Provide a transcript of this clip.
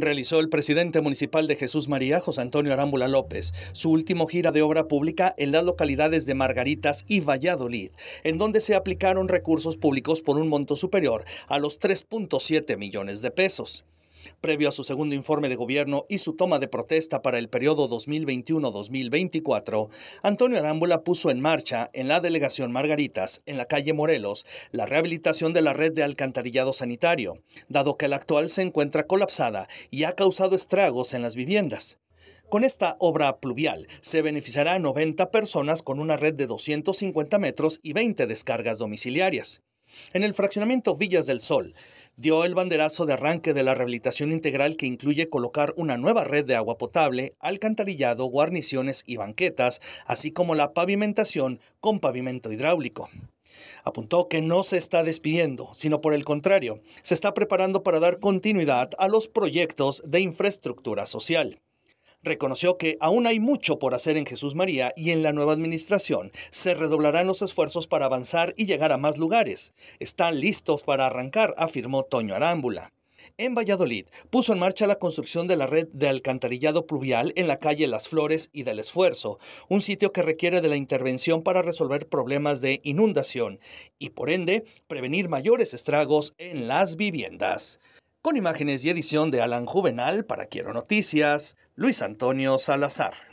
realizó el presidente municipal de Jesús María, José Antonio Arámbula López, su último gira de obra pública en las localidades de Margaritas y Valladolid, en donde se aplicaron recursos públicos por un monto superior a los 3.7 millones de pesos. Previo a su segundo informe de gobierno y su toma de protesta para el periodo 2021-2024, Antonio Arámbula puso en marcha en la delegación Margaritas, en la calle Morelos, la rehabilitación de la red de alcantarillado sanitario, dado que la actual se encuentra colapsada y ha causado estragos en las viviendas. Con esta obra pluvial se beneficiará a 90 personas con una red de 250 metros y 20 descargas domiciliarias. En el fraccionamiento Villas del Sol, dio el banderazo de arranque de la rehabilitación integral que incluye colocar una nueva red de agua potable, alcantarillado, guarniciones y banquetas, así como la pavimentación con pavimento hidráulico. Apuntó que no se está despidiendo, sino por el contrario, se está preparando para dar continuidad a los proyectos de infraestructura social. Reconoció que aún hay mucho por hacer en Jesús María y en la nueva administración se redoblarán los esfuerzos para avanzar y llegar a más lugares. Están listos para arrancar, afirmó Toño Arámbula. En Valladolid puso en marcha la construcción de la red de alcantarillado pluvial en la calle Las Flores y del Esfuerzo, un sitio que requiere de la intervención para resolver problemas de inundación y por ende prevenir mayores estragos en las viviendas con imágenes y edición de Alan Juvenal para Quiero Noticias, Luis Antonio Salazar.